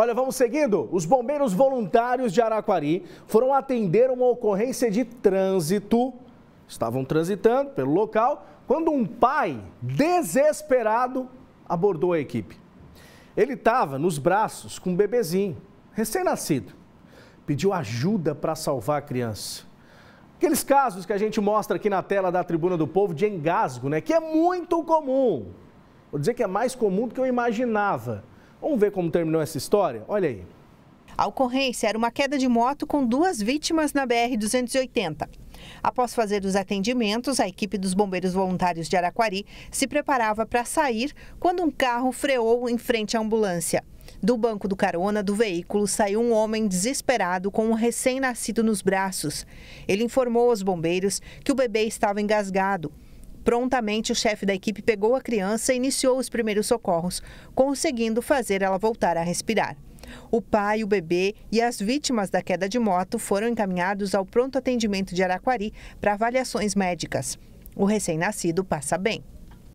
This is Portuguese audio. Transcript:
Olha, vamos seguindo. Os bombeiros voluntários de Araquari foram atender uma ocorrência de trânsito. Estavam transitando pelo local quando um pai desesperado abordou a equipe. Ele estava nos braços com um bebezinho, recém-nascido. Pediu ajuda para salvar a criança. Aqueles casos que a gente mostra aqui na tela da Tribuna do Povo de engasgo, né? Que é muito comum. Vou dizer que é mais comum do que eu imaginava. Vamos ver como terminou essa história? Olha aí. A ocorrência era uma queda de moto com duas vítimas na BR-280. Após fazer os atendimentos, a equipe dos bombeiros voluntários de Araquari se preparava para sair quando um carro freou em frente à ambulância. Do banco do carona do veículo saiu um homem desesperado com um recém-nascido nos braços. Ele informou aos bombeiros que o bebê estava engasgado. Prontamente, o chefe da equipe pegou a criança e iniciou os primeiros socorros, conseguindo fazer ela voltar a respirar. O pai, o bebê e as vítimas da queda de moto foram encaminhados ao pronto atendimento de Araquari para avaliações médicas. O recém-nascido passa bem.